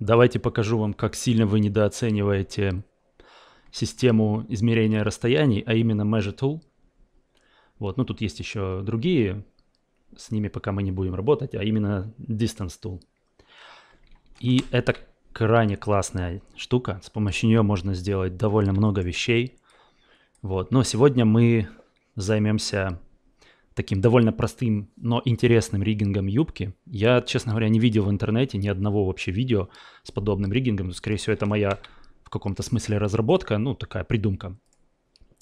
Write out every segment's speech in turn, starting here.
Давайте покажу вам, как сильно вы недооцениваете систему измерения расстояний, а именно Measure Tool. Вот, ну тут есть еще другие, с ними пока мы не будем работать, а именно Distance Tool. И это крайне классная штука, с помощью нее можно сделать довольно много вещей. Вот, но сегодня мы займемся таким довольно простым, но интересным риггингом юбки. Я, честно говоря, не видел в интернете ни одного вообще видео с подобным риггингом. Ну, скорее всего, это моя в каком-то смысле разработка, ну, такая придумка.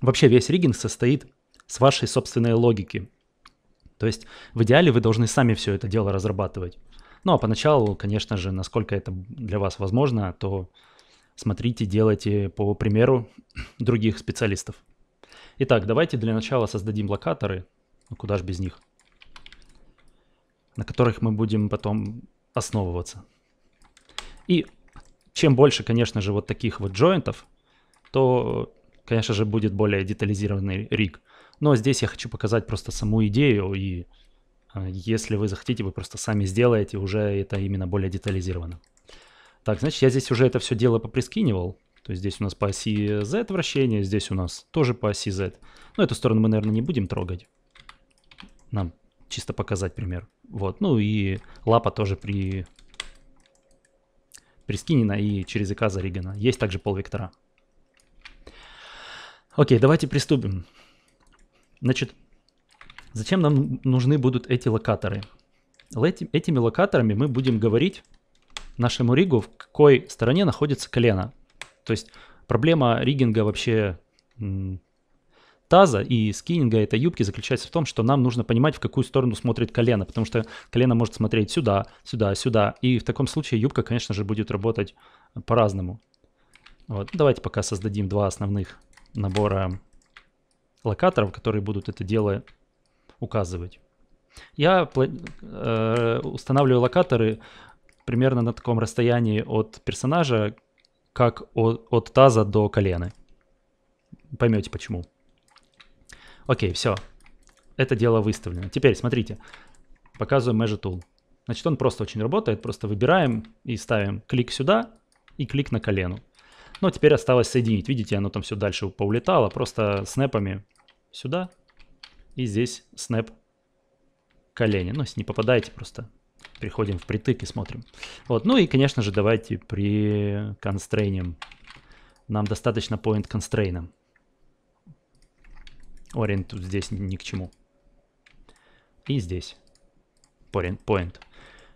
Вообще весь риггинг состоит с вашей собственной логики. То есть в идеале вы должны сами все это дело разрабатывать. Ну, а поначалу, конечно же, насколько это для вас возможно, то смотрите, делайте по примеру других специалистов. Итак, давайте для начала создадим локаторы, ну куда же без них? На которых мы будем потом основываться. И чем больше, конечно же, вот таких вот джойнтов, то, конечно же, будет более детализированный риг. Но здесь я хочу показать просто саму идею, и а, если вы захотите, вы просто сами сделаете уже это именно более детализировано. Так, значит, я здесь уже это все дело поприскинивал. То есть здесь у нас по оси Z вращение, здесь у нас тоже по оси Z. Но эту сторону мы, наверное, не будем трогать нам чисто показать пример. Вот, ну и лапа тоже при прискинена и через ИК заригана. Есть также полвектора. Окей, давайте приступим. Значит, зачем нам нужны будут эти локаторы? этими локаторами мы будем говорить нашему ригу, в какой стороне находится колено. То есть проблема ригинга вообще таза и скиннинга этой юбки заключается в том, что нам нужно понимать, в какую сторону смотрит колено, потому что колено может смотреть сюда, сюда, сюда. И в таком случае юбка, конечно же, будет работать по-разному. Вот. Ну, давайте пока создадим два основных набора локаторов, которые будут это дело указывать. Я э, устанавливаю локаторы примерно на таком расстоянии от персонажа, как от, от таза до колена. Поймете почему. Окей, все. Это дело выставлено. Теперь, смотрите, показываю Measure Tool. Значит, он просто очень работает, просто выбираем и ставим клик сюда и клик на колену. Но теперь осталось соединить. Видите, оно там все дальше поулетало, просто снэпами сюда и здесь снэп колени. Ну, если не попадаете, просто приходим в притык и смотрим. Вот, ну и, конечно же, давайте при констрейнем. Нам достаточно point constraint. Orient тут здесь ни к чему. И здесь. Point. point.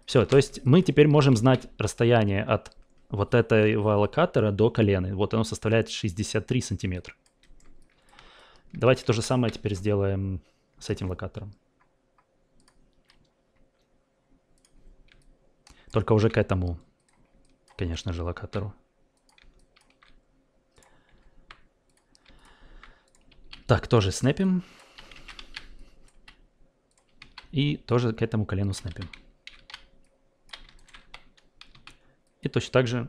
Все, то есть мы теперь можем знать расстояние от вот этого локатора до колена. Вот оно составляет 63 сантиметра. Давайте то же самое теперь сделаем с этим локатором. Только уже к этому, конечно же, локатору. Так, тоже снэпим. И тоже к этому колену снэпим. И точно так же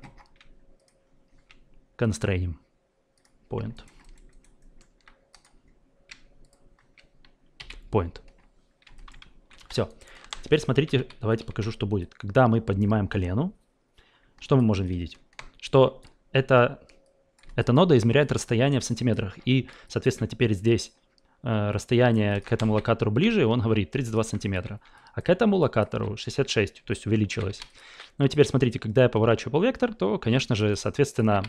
констрейним point. Point. Все. Теперь смотрите, давайте покажу, что будет. Когда мы поднимаем колену, что мы можем видеть? Что это эта нода измеряет расстояние в сантиметрах. И, соответственно, теперь здесь э, расстояние к этому локатору ближе, он говорит 32 сантиметра. А к этому локатору 66, то есть увеличилось. Ну и теперь смотрите, когда я поворачиваю полвектор, то, конечно же, соответственно,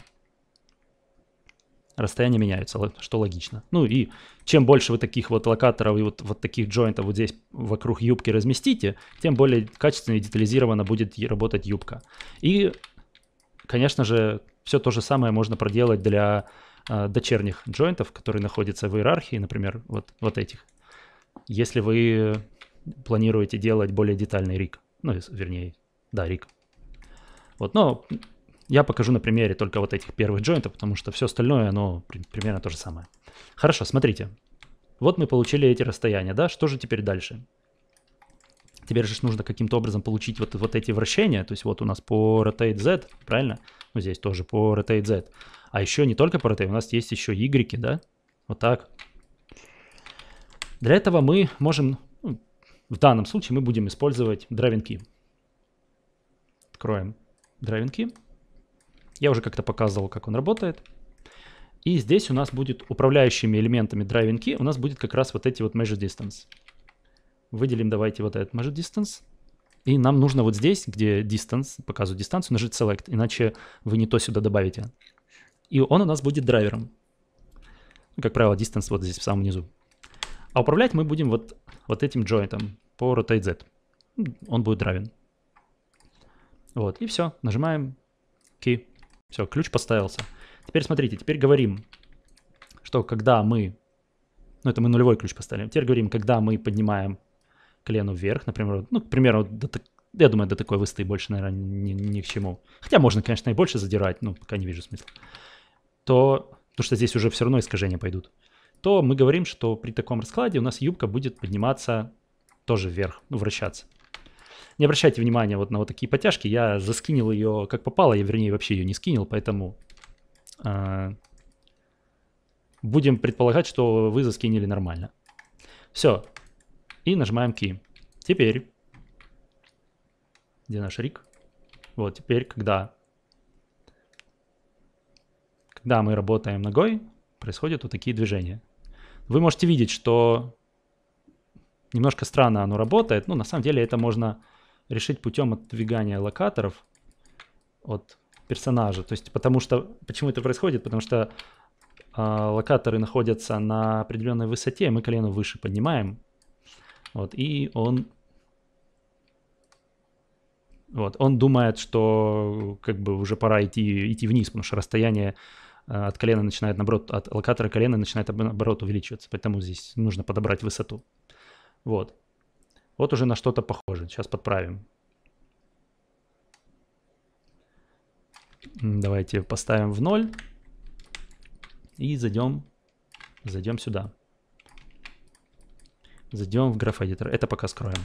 расстояние меняется, что логично. Ну и чем больше вы таких вот локаторов и вот, вот таких джойнтов вот здесь вокруг юбки разместите, тем более качественно и детализированно будет работать юбка. И, конечно же, все то же самое можно проделать для э, дочерних джойнтов, которые находятся в иерархии, например, вот, вот этих. Если вы планируете делать более детальный рик, ну, вернее, да, рик. Вот, но я покажу на примере только вот этих первых джойнтов, потому что все остальное, оно при, примерно то же самое. Хорошо, смотрите. Вот мы получили эти расстояния, да? Что же теперь дальше? тебе же нужно каким-то образом получить вот, вот эти вращения, то есть вот у нас по rotate z, правильно? Ну, здесь тоже по rotate z. А еще не только по rotate, у нас есть еще y, да? Вот так. Для этого мы можем, ну, в данном случае мы будем использовать driving key. Откроем driving key. Я уже как-то показывал, как он работает. И здесь у нас будет управляющими элементами driving key, у нас будет как раз вот эти вот measure distance. Выделим давайте вот этот measure distance. И нам нужно вот здесь, где distance, показываю дистанцию, нажать select, иначе вы не то сюда добавите. И он у нас будет драйвером. Ну, как правило, distance вот здесь в самом низу. А управлять мы будем вот, вот этим джойнтом по rotate z. Он будет драйвен Вот, и все. Нажимаем key. Все, ключ поставился. Теперь смотрите, теперь говорим, что когда мы... Ну, это мы нулевой ключ поставили. Теперь говорим, когда мы поднимаем колену вверх, например, ну, к примеру, до, я думаю, до такой высоты больше, наверное, ни, ни к чему. Хотя можно, конечно, и больше задирать, но пока не вижу смысла. То, потому что здесь уже все равно искажения пойдут, то мы говорим, что при таком раскладе у нас юбка будет подниматься тоже вверх, ну, вращаться. Не обращайте внимания вот на вот такие потяжки. Я заскинил ее как попало, я, вернее, вообще ее не скинул, поэтому э, будем предполагать, что вы заскинили нормально. Все, и нажимаем key. Теперь, где наш рик? Вот теперь, когда, когда мы работаем ногой, происходят вот такие движения. Вы можете видеть, что немножко странно оно работает. но ну, на самом деле это можно решить путем отдвигания локаторов от персонажа. То есть, потому что, почему это происходит? Потому что э, локаторы находятся на определенной высоте, мы колено выше поднимаем, вот, и он... Вот, он думает, что как бы уже пора идти, идти вниз, потому что расстояние э, от колена начинает, наоборот, от локатора колена начинает, наоборот, увеличиваться. Поэтому здесь нужно подобрать высоту. Вот. Вот уже на что-то похоже. Сейчас подправим. Давайте поставим в ноль и зайдем, зайдем сюда. Зайдем в граф-эдитор. Это пока скроем.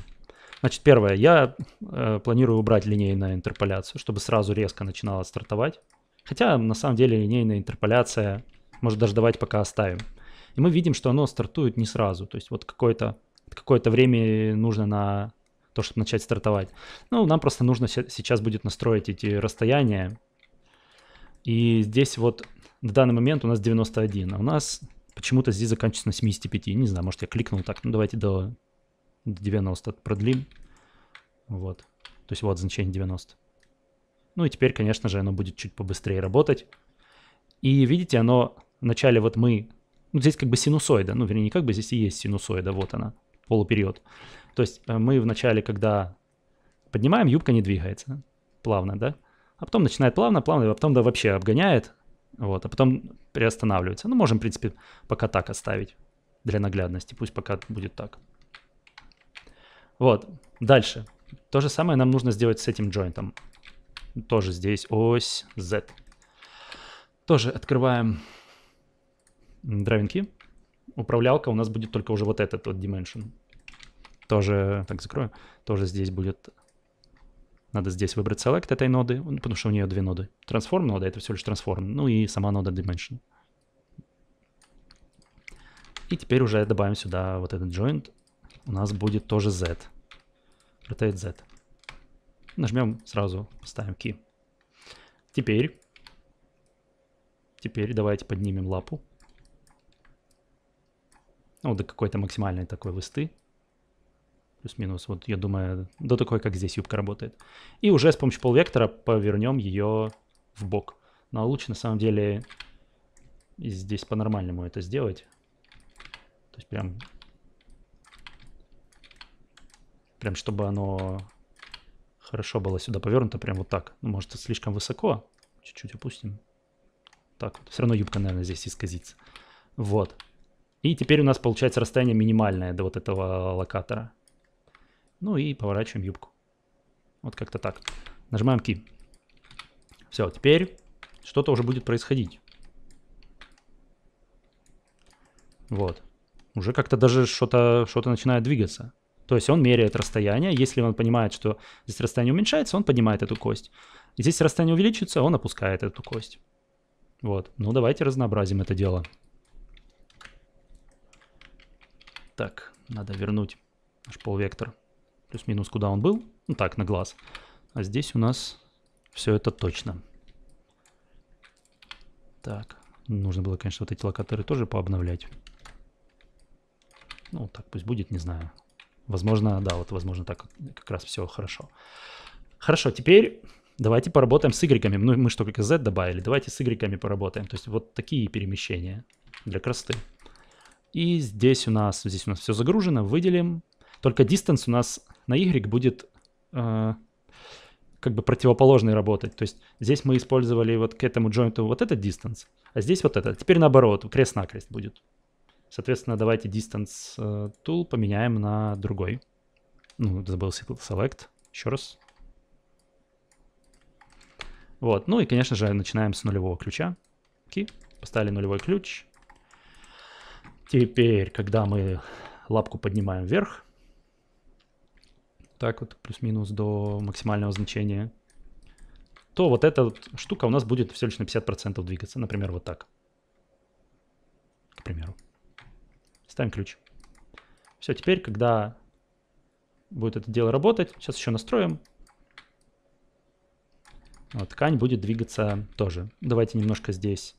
Значит, первое, я э, планирую убрать линейную интерполяцию, чтобы сразу резко начинала стартовать. Хотя, на самом деле, линейная интерполяция может даже давать пока оставим. И мы видим, что оно стартует не сразу. То есть вот какое-то какое время нужно на то, чтобы начать стартовать. Ну, нам просто нужно сейчас будет настроить эти расстояния. И здесь вот на данный момент у нас 91, а у нас Почему-то здесь заканчивается на 75. Не знаю, может я кликнул так. Ну давайте до, до 90 продлим. Вот. То есть вот значение 90. Ну и теперь, конечно же, оно будет чуть побыстрее работать. И видите, оно вначале вот мы... Ну здесь как бы синусоида. Ну вернее, не как бы здесь и есть синусоида. Вот она, полупериод. То есть э, мы вначале, когда поднимаем, юбка не двигается плавно, да? А потом начинает плавно, плавно, а потом да вообще обгоняет, вот, а потом приостанавливается. Ну, можем, в принципе, пока так оставить для наглядности. Пусть пока будет так. Вот, дальше. То же самое нам нужно сделать с этим джойнтом. Тоже здесь ось Z. Тоже открываем драйвинки. Управлялка у нас будет только уже вот этот вот dimension. Тоже, так закрою, тоже здесь будет надо здесь выбрать select этой ноды, ну, потому что у нее две ноды. Transform нода — это всего лишь transform, ну и сама нода dimension. И теперь уже добавим сюда вот этот joint. У нас будет тоже z. Rotate z. Нажмем сразу, ставим key. Теперь, теперь давайте поднимем лапу. Ну, до какой-то максимальной такой высоты плюс-минус, вот я думаю, до такой, как здесь юбка работает. И уже с помощью полвектора повернем ее в бок. Но лучше на самом деле здесь по-нормальному это сделать. То есть прям, прям чтобы оно хорошо было сюда повернуто, прям вот так. Ну, может, слишком высоко, чуть-чуть опустим. Так вот, все равно юбка, наверное, здесь исказится. Вот. И теперь у нас получается расстояние минимальное до вот этого локатора. Ну и поворачиваем юбку. Вот как-то так. Нажимаем Key. Все, теперь что-то уже будет происходить. Вот. Уже как-то даже что-то что, -то, начинает двигаться. То есть он меряет расстояние. Если он понимает, что здесь расстояние уменьшается, он поднимает эту кость. Здесь расстояние увеличится, он опускает эту кость. Вот. Ну, давайте разнообразим это дело. Так, надо вернуть наш полвектор плюс-минус, куда он был. Ну так, на глаз. А здесь у нас все это точно. Так, нужно было, конечно, вот эти локаторы тоже пообновлять. Ну, так пусть будет, не знаю. Возможно, да, вот, возможно, так как раз все хорошо. Хорошо, теперь давайте поработаем с игреками. Ну, мы что, как Z добавили, давайте с игреками поработаем. То есть вот такие перемещения для красоты. И здесь у нас, здесь у нас все загружено, выделим. Только distance у нас на Y будет э, как бы противоположный работать. То есть здесь мы использовали вот к этому джойнту вот этот distance, а здесь вот этот. Теперь наоборот, крест-накрест будет. Соответственно, давайте distance э, tool поменяем на другой. Ну, забыл select. Еще раз. Вот. Ну и, конечно же, начинаем с нулевого ключа. Ки. Поставили нулевой ключ. Теперь, когда мы лапку поднимаем вверх, так вот плюс-минус до максимального значения, то вот эта вот штука у нас будет все лишь на 50% двигаться, например, вот так. К примеру. Ставим ключ. Все, теперь, когда будет это дело работать, сейчас еще настроим, вот, ткань будет двигаться тоже. Давайте немножко здесь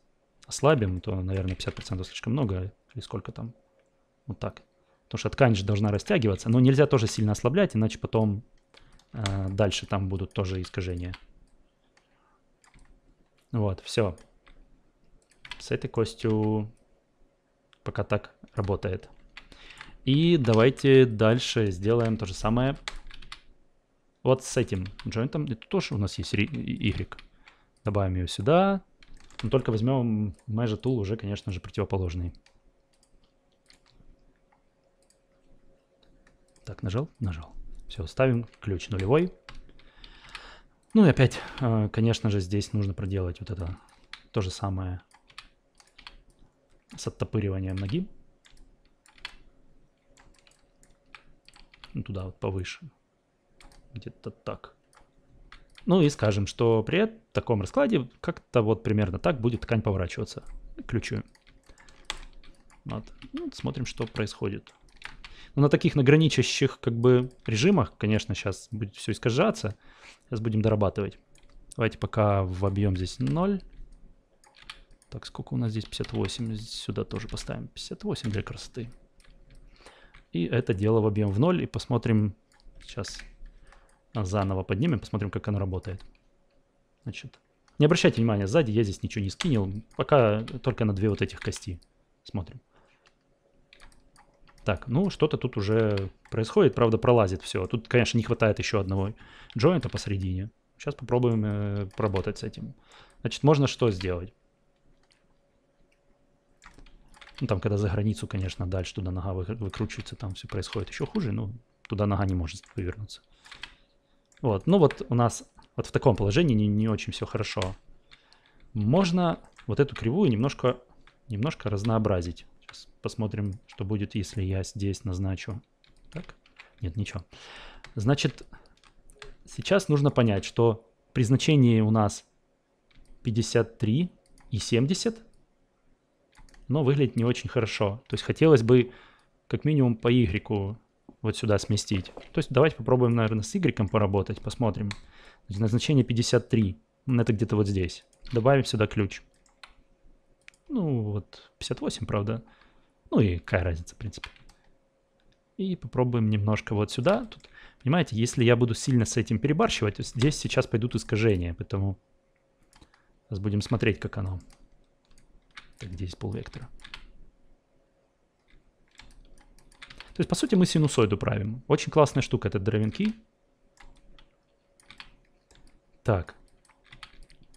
ослабим, то, наверное, 50% слишком много, или сколько там. Вот так. Потому что ткань же должна растягиваться, но нельзя тоже сильно ослаблять, иначе потом э, дальше там будут тоже искажения. Вот, все. С этой костью пока так работает. И давайте дальше сделаем то же самое вот с этим джойнтом. Это тоже у нас есть Y. Добавим ее сюда. Но только возьмем Measure Tool уже, конечно же, противоположный. Так, нажал? Нажал. Все, ставим ключ нулевой. Ну и опять, э, конечно же, здесь нужно проделать вот это то же самое с оттопыриванием ноги. Ну, туда вот повыше. Где-то так. Ну и скажем, что при таком раскладе как-то вот примерно так будет ткань поворачиваться. Ключу. Вот. Ну, смотрим, что происходит. Но на таких награничащих как бы режимах, конечно, сейчас будет все искажаться. Сейчас будем дорабатывать. Давайте пока в объем здесь 0. Так, сколько у нас здесь? 58. Сюда тоже поставим 58 для красоты. И это дело в объем в 0 и посмотрим сейчас заново поднимем, посмотрим, как оно работает. Значит, не обращайте внимания, сзади я здесь ничего не скинул, пока только на две вот этих кости смотрим. Так, ну что-то тут уже происходит, правда пролазит все. Тут, конечно, не хватает еще одного джойнта посередине. Сейчас попробуем э, поработать с этим. Значит, можно что сделать? Ну, там, когда за границу, конечно, дальше туда нога выкручивается, там все происходит еще хуже, но туда нога не может повернуться. Вот, ну вот у нас вот в таком положении не, не очень все хорошо. Можно вот эту кривую немножко, немножко разнообразить посмотрим, что будет, если я здесь назначу. Так? Нет, ничего. Значит, сейчас нужно понять, что при значении у нас 53 и 70, но выглядит не очень хорошо. То есть хотелось бы как минимум по Y вот сюда сместить. То есть давайте попробуем, наверное, с Y поработать, посмотрим. Назначение 53, ну, это где-то вот здесь. Добавим сюда ключ. Ну вот, 58, правда. Ну и какая разница, в принципе. И попробуем немножко вот сюда. Тут, понимаете, если я буду сильно с этим перебарщивать, здесь сейчас пойдут искажения, поэтому сейчас будем смотреть, как оно. Так, где есть полвектора? То есть, по сути, мы синусоиду правим. Очень классная штука этот дровинки. Так.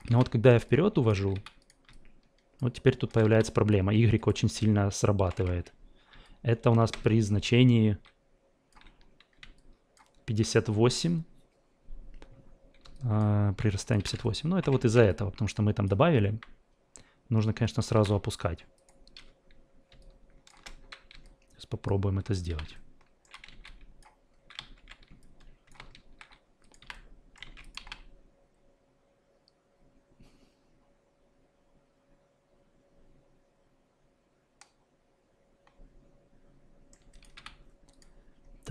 Но вот когда я вперед увожу, вот теперь тут появляется проблема. Y очень сильно срабатывает. Это у нас при значении 58 а, при расстоянии 58. Но ну, это вот из-за этого, потому что мы там добавили. Нужно, конечно, сразу опускать. Сейчас попробуем это сделать.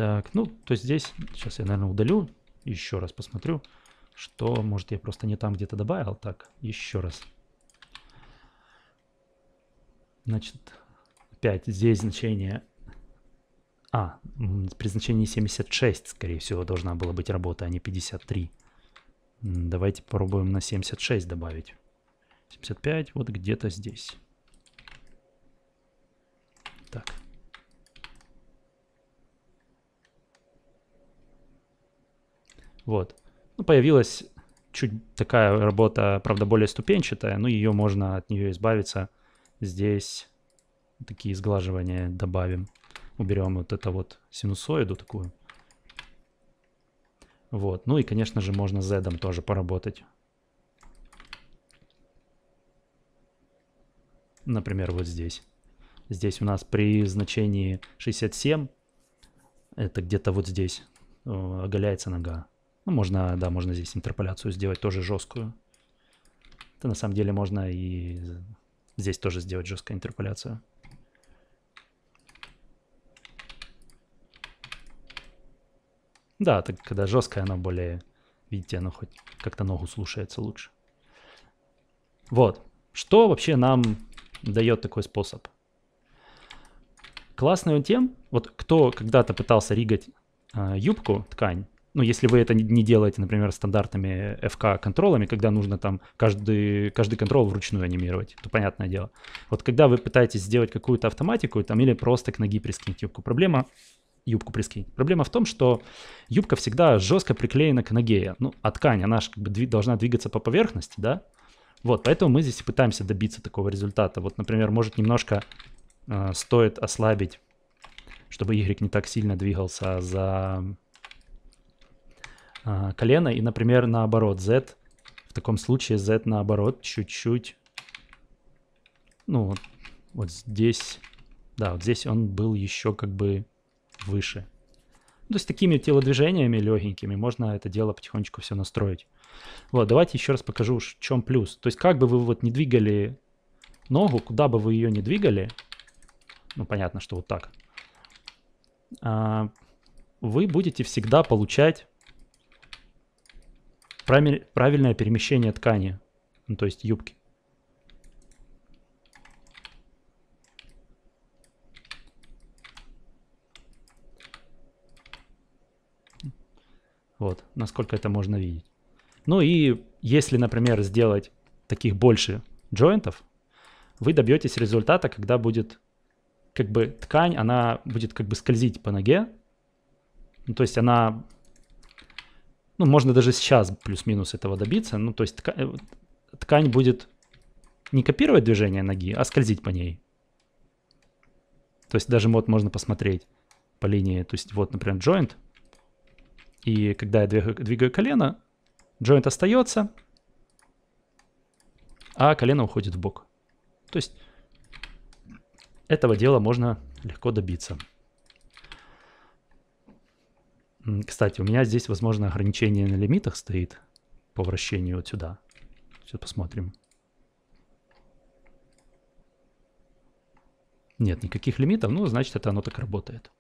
Так, ну, то есть здесь, сейчас я, наверное, удалю, еще раз посмотрю, что, может, я просто не там где-то добавил. Так, еще раз. Значит, опять здесь значение... А, при значении 76, скорее всего, должна была быть работа, а не 53. Давайте попробуем на 76 добавить. 75 вот где-то здесь. Так. Вот. Ну, появилась чуть такая работа, правда, более ступенчатая, но ее можно от нее избавиться. Здесь такие сглаживания добавим. Уберем вот это вот синусоиду такую. Вот. Ну и, конечно же, можно z тоже поработать. Например, вот здесь. Здесь у нас при значении 67, это где-то вот здесь, э, оголяется нога. Ну, можно, да, можно здесь интерполяцию сделать тоже жесткую. Это на самом деле можно и здесь тоже сделать жесткую интерполяцию. Да, так когда жесткая, она более, видите, она хоть как-то ногу слушается лучше. Вот. Что вообще нам дает такой способ? Классный он тем, вот кто когда-то пытался ригать э, юбку, ткань, ну, если вы это не делаете, например, стандартными FK-контролами, когда нужно там каждый, каждый контрол вручную анимировать, то понятное дело. Вот когда вы пытаетесь сделать какую-то автоматику, там, или просто к ноги прискинуть юбку, проблема юбку прискинуть. Проблема в том, что юбка всегда жестко приклеена к ноге. Ну, а ткань, она же как бы дви- должна двигаться по поверхности, да? Вот, поэтому мы здесь и пытаемся добиться такого результата. Вот, например, может немножко э, стоит ослабить, чтобы Y не так сильно двигался за а, колено и, например, наоборот, Z. В таком случае Z наоборот чуть-чуть. Ну, вот здесь. Да, вот здесь он был еще как бы выше. То есть такими телодвижениями легенькими можно это дело потихонечку все настроить. Вот, давайте еще раз покажу, в чем плюс. То есть как бы вы вот не двигали ногу, куда бы вы ее не двигали, ну понятно, что вот так, а, вы будете всегда получать правильное перемещение ткани, ну, то есть юбки. Вот, насколько это можно видеть. Ну и если, например, сделать таких больше джойнтов, вы добьетесь результата, когда будет как бы ткань, она будет как бы скользить по ноге. Ну, то есть она ну, можно даже сейчас плюс-минус этого добиться. Ну, то есть тка э, ткань будет не копировать движение ноги, а скользить по ней. То есть даже вот можно посмотреть по линии, то есть вот, например, joint. И когда я двигаю, двигаю колено, joint остается, а колено уходит в бок. То есть этого дела можно легко добиться. Кстати, у меня здесь, возможно, ограничение на лимитах стоит по вращению вот сюда. Сейчас посмотрим. Нет никаких лимитов, ну, значит, это оно так работает.